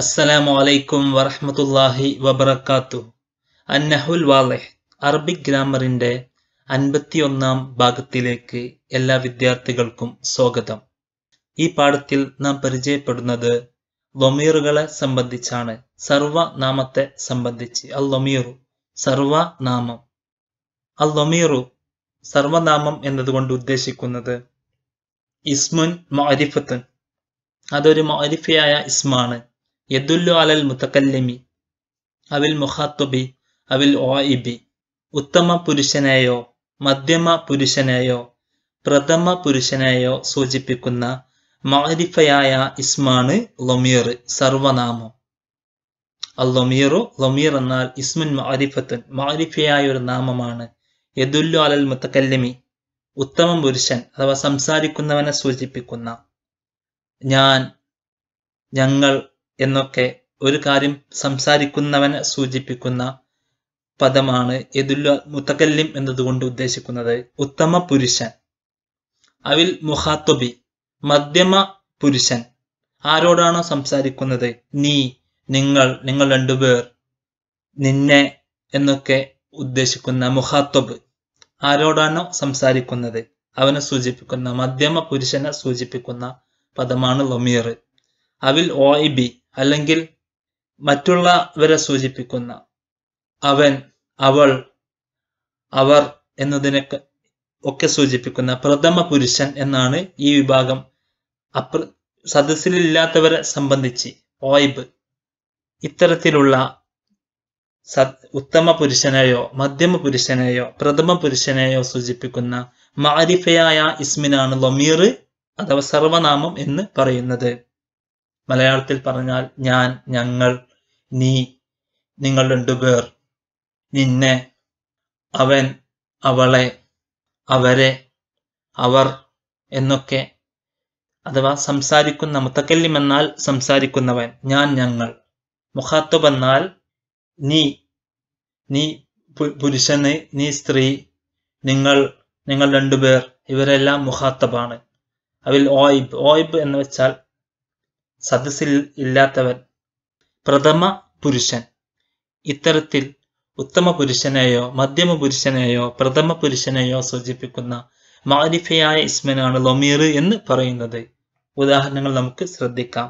അസ്സലാമു അലൈക്കും വറഹമത്തല്ലാഹി വബർക്കാത്തു അന്നഹുൽ വാലിഹ് അറബിക് ഗ്രാമറിൻ്റെ അൻപത്തിയൊന്നാം ഭാഗത്തിലേക്ക് എല്ലാ വിദ്യാർത്ഥികൾക്കും സ്വാഗതം ഈ പാഠത്തിൽ നാം പരിചയപ്പെടുന്നത് ലൊമീറുകളെ സംബന്ധിച്ചാണ് സർവനാമത്തെ സംബന്ധിച്ച് അൽ ലൊമീറു സർവനാമം അൽ ലൊമീറു സർവനാമം എന്നതുകൊണ്ട് ഉദ്ദേശിക്കുന്നത് ഇസ്മുൻ മഅരിഫത്തൻ അതൊരു മൊരിഫയായ ഇസ്മാണ് യദുല്ലു അലൽ മുത്തക്കല്ലമി അവിൽ മുഹാത്തുബി അവിൽ ഓഇബി ഉത്തമ പുരുഷനെയോ മധ്യമ പുരുഷനെയോ പ്രഥമ പുരുഷനെയോ സൂചിപ്പിക്കുന്ന മാരിഫയായ ഇസ്മാണ് ലൊമീർ സർവനാമം അൽ ലൊമീറു ലൊമീർ എന്നാൽ ഇസ്മുൻ മാരിഫത്തുൻ മാരിഫയായ ഒരു നാമമാണ് യദുല്ലു അലൽ മുത്തക്കല്ലമി ഉത്തമ പുരുഷൻ അഥവാ സംസാരിക്കുന്നവനെ സൂചിപ്പിക്കുന്ന ഞാൻ ഞങ്ങൾ എന്നൊക്കെ ഒരു കാര്യം സംസാരിക്കുന്നവനെ സൂചിപ്പിക്കുന്ന പദമാണ് എതുല്ല മുത്തകല്യം എന്നതുകൊണ്ട് ഉദ്ദേശിക്കുന്നത് ഉത്തമ പുരുഷൻ അവിൽ മുഹാത്തൊബി മധ്യമ പുരുഷൻ ആരോടാണോ സംസാരിക്കുന്നത് നീ നിങ്ങൾ നിങ്ങൾ രണ്ടുപേർ നിന്നെ എന്നൊക്കെ ഉദ്ദേശിക്കുന്ന മുഹാത്തൊബ് ആരോടാണോ സംസാരിക്കുന്നത് അവനെ സൂചിപ്പിക്കുന്ന മധ്യമ പുരുഷനെ സൂചിപ്പിക്കുന്ന പദമാണ് ലൊമീർ അവിൽ ഓയിബി ബി അല്ലെങ്കിൽ മറ്റുള്ളവരെ സൂചിപ്പിക്കുന്ന അവൻ അവൾ അവർ എന്നതിനെ ഒക്കെ സൂചിപ്പിക്കുന്ന പ്രഥമ പുരുഷൻ എന്നാണ് ഈ വിഭാഗം അപ്ര സദസ്സിലില്ലാത്തവരെ സംബന്ധിച്ച് ഓയിബ് ഇത്തരത്തിലുള്ള ഉത്തമ പുരുഷനെയോ മധ്യമ പുരുഷനെയോ പ്രഥമ പുരുഷനെയോ സൂചിപ്പിക്കുന്ന മാരിഫയായ ഇസ്മിനാണ് ലൊമീർ അഥവാ സർവനാമം എന്ന് പറയുന്നത് മലയാളത്തിൽ പറഞ്ഞാൽ ഞാൻ ഞങ്ങൾ നീ നിങ്ങൾ രണ്ടുപേർ നിന്നെ അവൻ അവളെ അവരെ അവർ എന്നൊക്കെ അഥവാ സംസാരിക്കുന്ന മുത്തക്കല്ലിം എന്നാൽ സംസാരിക്കുന്നവൻ ഞാൻ ഞങ്ങൾ മുഖാത്തബ് എന്നാൽ നീ നീ പുരുഷന് നീ സ്ത്രീ നിങ്ങൾ നിങ്ങൾ രണ്ടുപേർ ഇവരെല്ലാം മുഖാത്തബാണ് അവൽ ഓയിബ് ഓയിബ് എന്ന് വെച്ചാൽ സദസ്സിൽ ഇല്ലാത്തവൻ പ്രഥമ പുരുഷൻ ഇത്തരത്തിൽ ഉത്തമ പുരുഷനെയോ മധ്യമ പുരുഷനെയോ പ്രഥമ പുരുഷനെയോ സൂചിപ്പിക്കുന്ന മാലിഫയായ ഇസ്മനാണ് ലൊമീർ എന്ന് പറയുന്നത് ഉദാഹരണങ്ങൾ നമുക്ക് ശ്രദ്ധിക്കാം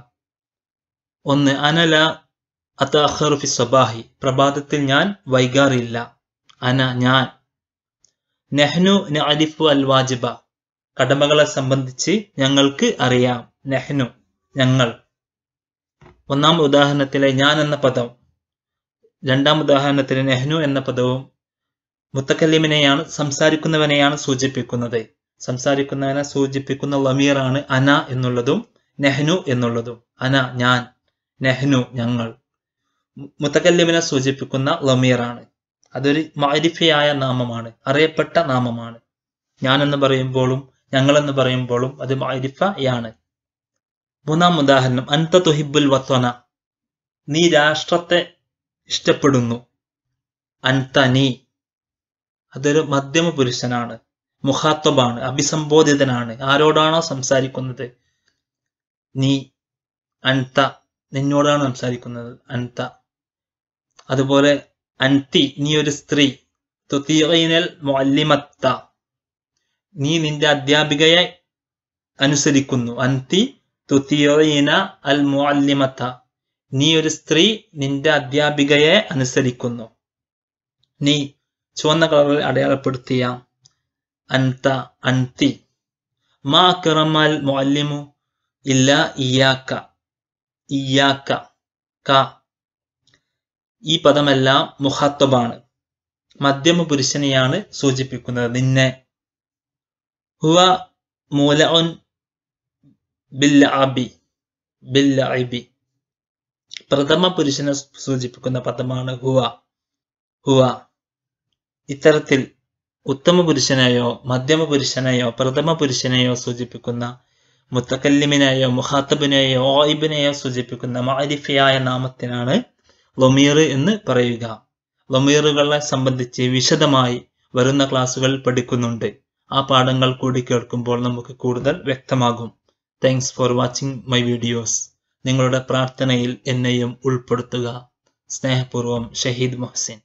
ഒന്ന് അനല അത്തഹറുഫി സ്വബാഹി പ്രഭാതത്തിൽ ഞാൻ വൈകാറില്ല അന ഞാൻ നെഹ്നു നഅലിഫു അൽ വാജിബ കടമകളെ സംബന്ധിച്ച് ഞങ്ങൾക്ക് അറിയാം നെഹ്നു ഞങ്ങൾ ഒന്നാം ഉദാഹരണത്തിലെ ഞാൻ എന്ന പദം രണ്ടാം ഉദാഹരണത്തിലെ നെഹ്നു എന്ന പദവും മുത്തക്കല്ലിമിനെയാണ് സംസാരിക്കുന്നവനെയാണ് സൂചിപ്പിക്കുന്നത് സംസാരിക്കുന്നവനെ സൂചിപ്പിക്കുന്ന ലമീറാണ് അന എന്നുള്ളതും നെഹ്നു എന്നുള്ളതും അന ഞാൻ നെഹ്നു ഞങ്ങൾ മുത്തക്കല്ലിമിനെ സൂചിപ്പിക്കുന്ന ലമീറാണ് അതൊരു മാരിഫയായ നാമമാണ് അറിയപ്പെട്ട നാമമാണ് ഞാൻ എന്ന് പറയുമ്പോഴും ഞങ്ങൾ എന്ന് പറയുമ്പോഴും അത് മാരിഫയാണ് മൂന്നാം ഉദാഹരണം അന്ത തുഹിബുൽ വത്വന നീ രാഷ്ട്രത്തെ ഇഷ്ടപ്പെടുന്നു അന്ത നീ അതൊരു മധ്യമ പുരുഷനാണ് മുഖാത്വബാണ് അഭിസംബോധിതനാണ് ആരോടാണോ സംസാരിക്കുന്നത് നീ അൻത നിന്നോടാണ് സംസാരിക്കുന്നത് അൻത അതുപോലെ അന്തി നീ ഒരു സ്ത്രീ തുതീനൽ മൊല്ലിമത്ത നീ നിന്റെ അധ്യാപികയെ അനുസരിക്കുന്നു അന്തി തുത്തിയൊയീന അൽ മുഅല്ലിമത്ത നീ ഒരു സ്ത്രീ നിന്റെ അധ്യാപികയെ അനുസരിക്കുന്നു നീ ചുവന്ന കളറിൽ അടയാളപ്പെടുത്തിയ അൻത അൻതി മാ കിറമാൽ മുഅല്ലിമു ഇല്ല ഇയാക്ക ഇയാക്ക ക ഈ പദമെല്ലാം മുഹത്വമാണ് മധ്യമ പുരുഷനെയാണ് സൂചിപ്പിക്കുന്നത് നിന്നെ ഹുവ മൂല ബില്ലഅബി ബില്ലഅബി പ്രഥമ പുരുഷനെ സൂചിപ്പിക്കുന്ന പദമാണ് ഹുവ ഹുവ ഇത്തരത്തിൽ ഉത്തമ പുരുഷനെയോ മധ്യമ പുരുഷനെയോ പ്രഥമ പുരുഷനെയോ സൂചിപ്പിക്കുന്ന മുത്തക്കല്ലിമിനെയോ മുഹാത്തബിനെയോ ഓയിബിനെയോ സൂചിപ്പിക്കുന്ന മാരിഫിയായ നാമത്തിനാണ് ലൊമീർ എന്ന് പറയുക ലൊമീറുകളെ സംബന്ധിച്ച് വിശദമായി വരുന്ന ക്ലാസ്സുകൾ പഠിക്കുന്നുണ്ട് ആ പാഠങ്ങൾ കൂടി കേൾക്കുമ്പോൾ നമുക്ക് കൂടുതൽ വ്യക്തമാകും thanks for watching my videos നിങ്ങളുടെ പ്രാർത്ഥനയിൽ എന്നെയും ഉൾപ്പെടുത്തുക സ്നേഹപൂർവ്വം ഷഹീദ് മൊഹസിൻ